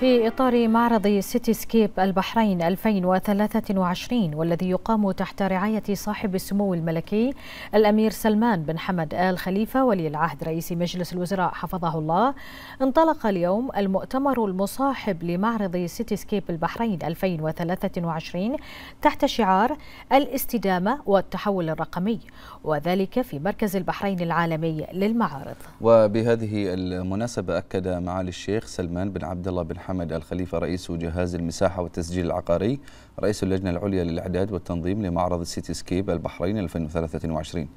في إطار معرض سيتي سكيب البحرين 2023 والذي يقام تحت رعاية صاحب السمو الملكي الأمير سلمان بن حمد آل خليفة ولي العهد رئيس مجلس الوزراء حفظه الله انطلق اليوم المؤتمر المصاحب لمعرض سيتي سكيب البحرين 2023 تحت شعار الاستدامة والتحول الرقمي وذلك في مركز البحرين العالمي للمعارض وبهذه المناسبة أكد معالي الشيخ سلمان بن عبد الله بن حمد حمد الخليفة رئيس جهاز المساحة والتسجيل العقاري رئيس اللجنة العليا للإعداد والتنظيم لمعرض سيتي سكيب البحرين 2023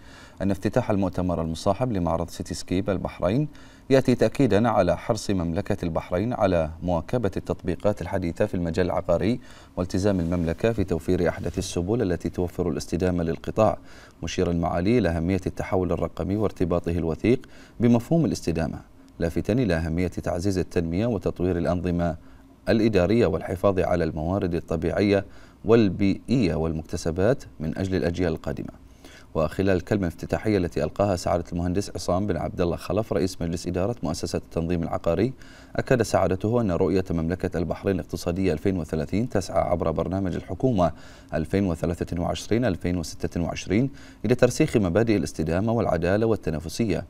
أن افتتاح المؤتمر المصاحب لمعرض سيتي سكيب البحرين يأتي تأكيدا على حرص مملكة البحرين على مواكبة التطبيقات الحديثة في المجال العقاري والتزام المملكة في توفير أحدث السبل التي توفر الاستدامة للقطاع مشير المعالي إلى أهمية التحول الرقمي وارتباطه الوثيق بمفهوم الاستدامة لافتا إلى أهمية تعزيز التنمية وتطوير الأنظمة الإدارية والحفاظ على الموارد الطبيعية والبيئية والمكتسبات من أجل الأجيال القادمة وخلال الكلمة الافتتاحية التي ألقاها سعادة المهندس عصام بن عبد الله خلف رئيس مجلس إدارة مؤسسة التنظيم العقاري أكد سعادته أن رؤية مملكة البحرين الاقتصادية 2030 تسعى عبر برنامج الحكومة 2023-2026 إلى ترسيخ مبادئ الاستدامة والعدالة والتنافسية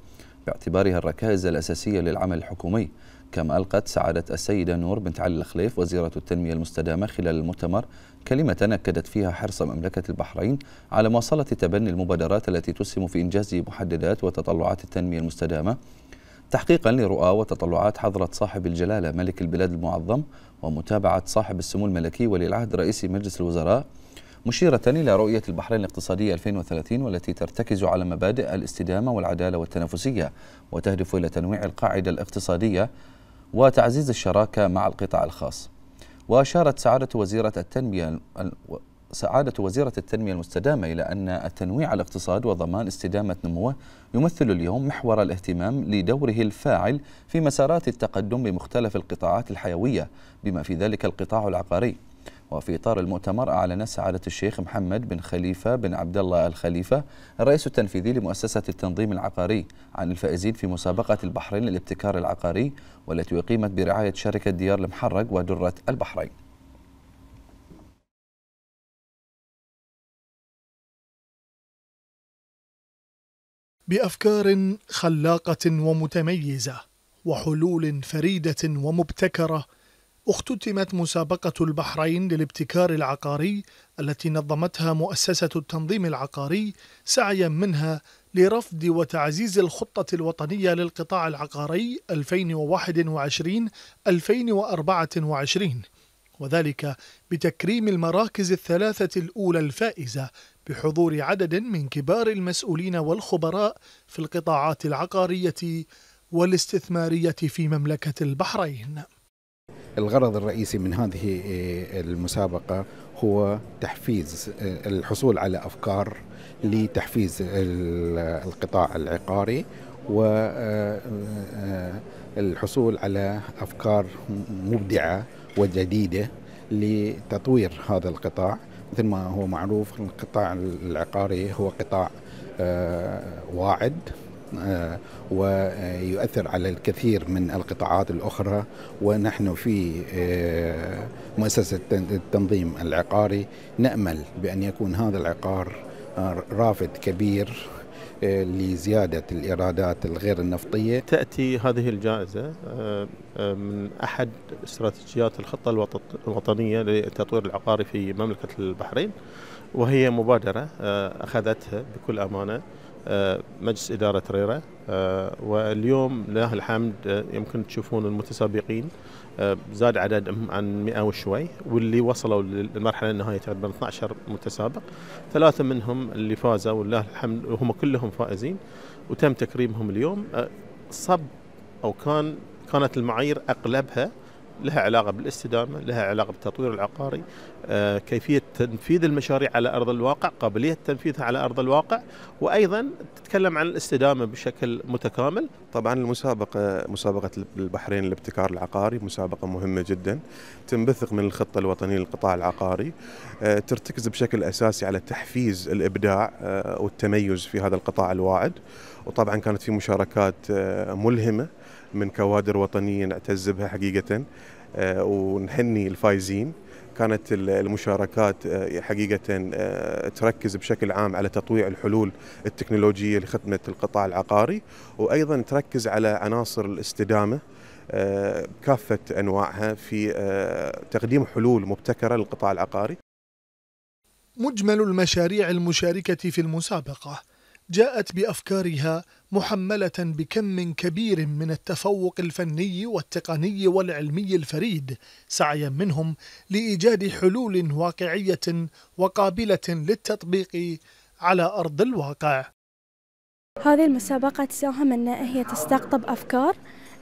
باعتبارها الركائز الأساسية للعمل الحكومي كما ألقت سعادة السيدة نور بنت علي الخليف وزيرة التنمية المستدامة خلال المؤتمر كلمة أكدت فيها حرص مملكة البحرين على مواصلة تبني المبادرات التي تسهم في إنجاز محددات وتطلعات التنمية المستدامة تحقيقا لرؤى وتطلعات حضرة صاحب الجلالة ملك البلاد المعظم ومتابعة صاحب السمو الملكي ولي العهد رئيس مجلس الوزراء مشيرة إلى رؤية البحرين الاقتصادية 2030 والتي ترتكز على مبادئ الاستدامة والعدالة والتنافسية وتهدف إلى تنويع القاعدة الاقتصادية وتعزيز الشراكة مع القطاع الخاص وأشارت سعادة وزيرة التنمية سعادة وزيرة التنمية المستدامة إلى أن التنويع الاقتصاد وضمان استدامة نموه يمثل اليوم محور الاهتمام لدوره الفاعل في مسارات التقدم بمختلف القطاعات الحيوية بما في ذلك القطاع العقاري وفي إطار المؤتمر أعلن سعادة الشيخ محمد بن خليفة بن عبد الله الخليفة الرئيس التنفيذي لمؤسسة التنظيم العقاري عن الفائزين في مسابقة البحرين للابتكار العقاري والتي أقيمت برعاية شركة ديار المحرق ودرة البحرين بافكار خلاقه ومتميزه وحلول فريده ومبتكره اختتمت مسابقة البحرين للابتكار العقاري التي نظمتها مؤسسة التنظيم العقاري سعيا منها لرفض وتعزيز الخطة الوطنية للقطاع العقاري 2021-2024 وذلك بتكريم المراكز الثلاثة الأولى الفائزة بحضور عدد من كبار المسؤولين والخبراء في القطاعات العقارية والاستثمارية في مملكة البحرين الغرض الرئيسي من هذه آه، المسابقة هو تحفيز آه، الحصول على أفكار لتحفيز القطاع العقاري والحصول آه، على أفكار مبدعة وجديدة لتطوير هذا القطاع مثل ما هو معروف القطاع العقاري هو قطاع واعد آه، ويؤثر على الكثير من القطاعات الأخرى ونحن في آه، مؤسسة التنظيم العقاري نأمل بأن يكون هذا العقار آه، رافد كبير لزيادة الإيرادات الغير النفطية تأتي هذه الجائزة من أحد استراتيجيات الخطة الوطنية للتطوير العقاري في مملكة البحرين وهي مبادرة أخذتها بكل أمانة آه، مجلس إدارة ريرة آه، واليوم لله الحمد آه، يمكن تشوفون المتسابقين زاد عددهم عن 100 وشوي واللي وصلوا للمرحلة النهائية تقريبا 12 متسابق ثلاثة منهم اللي فازوا ولله الحمد وهم كلهم فائزين وتم تكريمهم اليوم صب أو كان كانت المعايير أقلبها لها علاقه بالاستدامه، لها علاقه بالتطوير العقاري، آه، كيفيه تنفيذ المشاريع على ارض الواقع، قابليه تنفيذها على ارض الواقع، وايضا تتكلم عن الاستدامه بشكل متكامل. طبعا المسابقه مسابقه البحرين للابتكار العقاري مسابقه مهمه جدا تنبثق من الخطه الوطنيه للقطاع العقاري، آه، ترتكز بشكل اساسي على تحفيز الابداع آه، والتميز في هذا القطاع الواعد، وطبعا كانت في مشاركات ملهمه من كوادر وطنيه نعتز بها حقيقه آه، ونحني الفايزين كانت المشاركات آه، حقيقة آه، تركز بشكل عام على تطويع الحلول التكنولوجية لخدمة القطاع العقاري وأيضا تركز على عناصر الاستدامة بكافة أنواعها في تقديم حلول مبتكرة للقطاع العقاري مجمل المشاريع المشاركة في المسابقة جاءت بأفكارها محملة بكم كبير من التفوق الفني والتقني والعلمي الفريد سعيا منهم لإيجاد حلول واقعية وقابلة للتطبيق على أرض الواقع هذه المسابقة تساهم أن هي تستقطب أفكار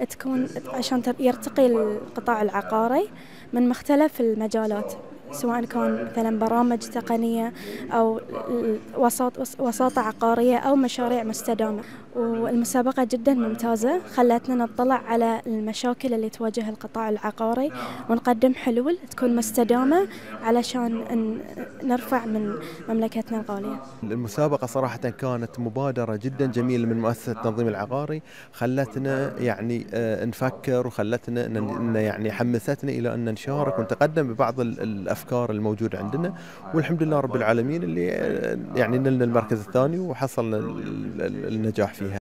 تكون عشان يرتقي القطاع العقاري من مختلف المجالات سواء كان مثلا برامج تقنية أو وساطة عقارية أو مشاريع مستدامة والمسابقة جدا ممتازة خلتنا نطلع على المشاكل اللي تواجه القطاع العقاري ونقدم حلول تكون مستدامة علشان نرفع من مملكتنا الغالية المسابقة صراحة كانت مبادرة جدا جميلة من مؤسسة التنظيم العقاري خلتنا يعني آه، نفكر وخلتنا يعني حمستنا إلى أن نشارك ونتقدم ببعض الأفكار الافكار الموجوده عندنا آه، آه، والحمد لله رب آه، العالمين اللي يعني نلنا المركز الثاني وحصلنا النجاح فيها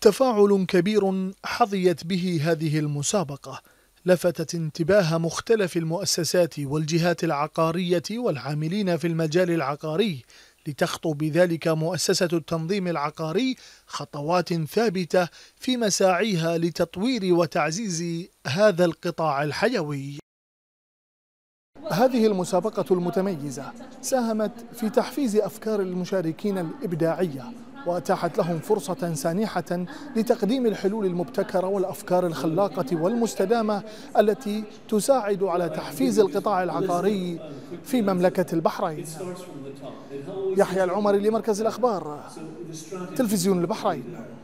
تفاعل كبير حظيت به هذه المسابقه لفتت انتباه مختلف المؤسسات والجهات العقاريه والعاملين في المجال العقاري لتخطو بذلك مؤسسة التنظيم العقاري خطوات ثابتة في مساعيها لتطوير وتعزيز هذا القطاع الحيوي هذه المسابقة المتميزة ساهمت في تحفيز أفكار المشاركين الإبداعية وأتاحت لهم فرصة سانحة لتقديم الحلول المبتكرة والأفكار الخلاقة والمستدامة التي تساعد على تحفيز القطاع العقاري في مملكة البحرين يحيى العمري لمركز الأخبار تلفزيون البحرين